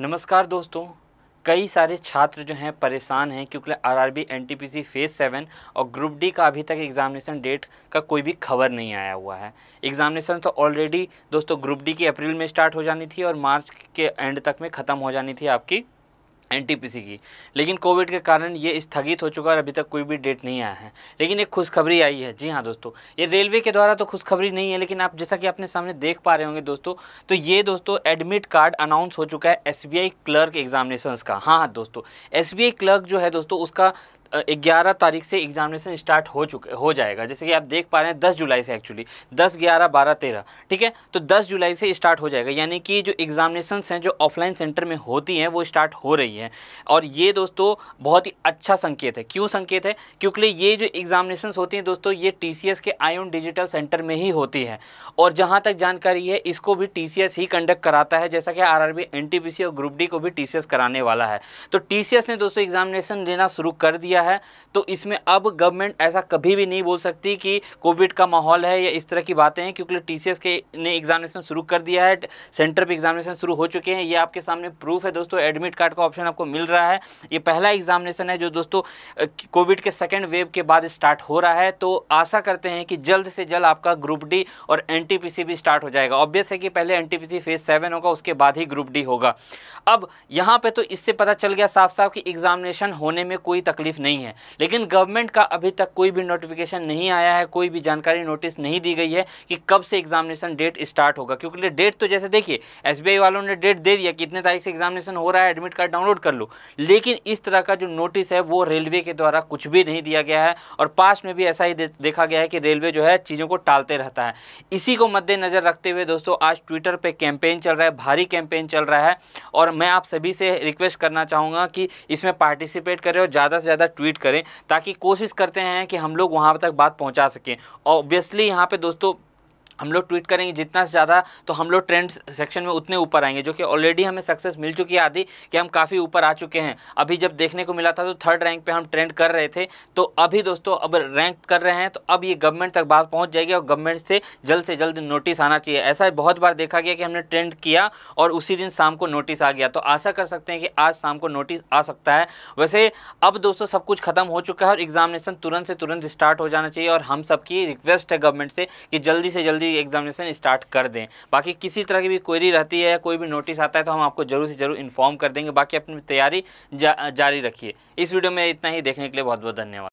नमस्कार दोस्तों कई सारे छात्र जो हैं परेशान हैं क्योंकि आरआरबी एनटीपीसी फेज़ सेवन और ग्रुप डी का अभी तक एग्ज़ामिनेशन डेट का कोई भी खबर नहीं आया हुआ है एग्ज़ामिनेशन तो ऑलरेडी दोस्तों ग्रुप डी की अप्रैल में स्टार्ट हो जानी थी और मार्च के एंड तक में ख़त्म हो जानी थी आपकी एनटीपीसी की लेकिन कोविड के कारण ये स्थगित हो चुका है और अभी तक कोई भी डेट नहीं आया है लेकिन एक खुशखबरी आई है जी हाँ दोस्तों ये रेलवे के द्वारा तो खुशखबरी नहीं है लेकिन आप जैसा कि अपने सामने देख पा रहे होंगे दोस्तों तो ये दोस्तों एडमिट कार्ड अनाउंस हो चुका है एस क्लर्क एग्जामिनेशन का हाँ दोस्तों एस क्लर्क जो है दोस्तों उसका ग्यारह तारीख से एग्जामिनेशन स्टार्ट हो चुके हो जाएगा जैसे कि आप देख पा रहे हैं दस जुलाई से एक्चुअली दस ग्यारह बारह तेरह ठीक है तो दस जुलाई से स्टार्ट हो जाएगा यानी कि जो एग्जामिनेशन हैं जो ऑफलाइन सेंटर में होती हैं वो स्टार्ट हो रही हैं और ये दोस्तों बहुत ही अच्छा संकेत है क्यों संकेत है क्योंकि ये जो एग्जामिनेशन होती हैं दोस्तों ये टी के आयोन डिजिटल सेंटर में ही होती है और जहाँ तक जानकारी है इसको भी टी ही कंडक्ट कराता है जैसा कि आर आर और ग्रुप डी को भी टी कराने वाला है तो टी ने दोस्तों एग्जामिनेशन लेना शुरू कर दिया दिया है तो इसमें अब गवर्नमेंट ऐसा कभी भी नहीं बोल सकती कि कोविड का माहौल है या इस तरह की बातें हैं क्योंकि टी के ने एग्जामिनेशन शुरू कर दिया है सेंटर पर एग्जामिनेशन शुरू हो चुके हैं ये आपके सामने प्रूफ है दोस्तों एडमिट कार्ड का ऑप्शन आपको मिल रहा है ये पहला एग्जामिनेशन है जो दोस्तों कोविड के सेकेंड वेव के बाद स्टार्ट हो रहा है तो आशा करते हैं कि जल्द से जल्द आपका ग्रुप डी और एन भी स्टार्ट हो जाएगा ऑब्वियस है कि पहले एन फेज सेवन होगा उसके बाद ही ग्रुप डी होगा अब यहाँ पर तो इससे पता चल गया साफ साफ कि एग्जामिनेशन होने में कोई तकलीफ नहीं नहीं है लेकिन गवर्नमेंट का अभी तक कोई भी नोटिफिकेशन नहीं आया है कोई भी जानकारी नोटिस नहीं दी गई है कि कब से एग्जामिनेशन डेट स्टार्ट होगा क्योंकि डेट तो जैसे देखिए एस वालों ने डेट दे दिया कि इतने तारीख से एग्जामिनेशन हो रहा है एडमिट कार्ड डाउनलोड कर लो लेकिन इस तरह का जो नोटिस है वो रेलवे के द्वारा कुछ भी नहीं दिया गया है और पास में भी ऐसा ही देखा गया है कि रेलवे जो है चीज़ों को टालते रहता है इसी को मद्देनज़र रखते हुए दोस्तों आज ट्विटर पर कैंपेन चल रहा है भारी कैंपेन चल रहा है और मैं आप सभी से रिक्वेस्ट करना चाहूँगा कि इसमें पार्टिसिपेट करें और ज़्यादा से ज़्यादा ट्वीट करें ताकि कोशिश करते हैं कि हम लोग वहाँ तक बात पहुँचा सकें ऑब्वियसली यहाँ पर दोस्तों हम लोग ट्वीट करेंगे जितना से ज़्यादा तो हम लोग ट्रेंड सेक्शन में उतने ऊपर आएंगे जो कि ऑलरेडी हमें सक्सेस मिल चुकी है आदि कि हम काफ़ी ऊपर आ चुके हैं अभी जब देखने को मिला था तो थर्ड रैंक पे हम ट्रेंड कर रहे थे तो अभी दोस्तों अब रैंक कर रहे हैं तो अब ये गवर्नमेंट तक बात पहुँच जाएगी और गवर्नमेंट से जल्द से जल्द नोटिस आना चाहिए ऐसा बहुत बार देखा गया कि हमने ट्रेंड किया और उसी दिन शाम को नोटिस आ गया तो आशा कर सकते हैं कि आज शाम को नोटिस आ सकता है वैसे अब दोस्तों सब कुछ खत्म हो चुका है और एग्जामिनेशन तुरंत से तुरंत स्टार्ट हो जाना चाहिए और हम सबकी रिक्वेस्ट है गवर्नमेंट से कि जल्दी से जल्दी जल्दी एग्जामिनेशन स्टार्ट कर दें बाकी किसी तरह की भी क्वेरी रहती है कोई भी नोटिस आता है तो हम आपको जरूर से जरूर इन्फॉर्म कर देंगे बाकी अपनी तैयारी जा, जारी रखिए इस वीडियो में इतना ही देखने के लिए बहुत बहुत धन्यवाद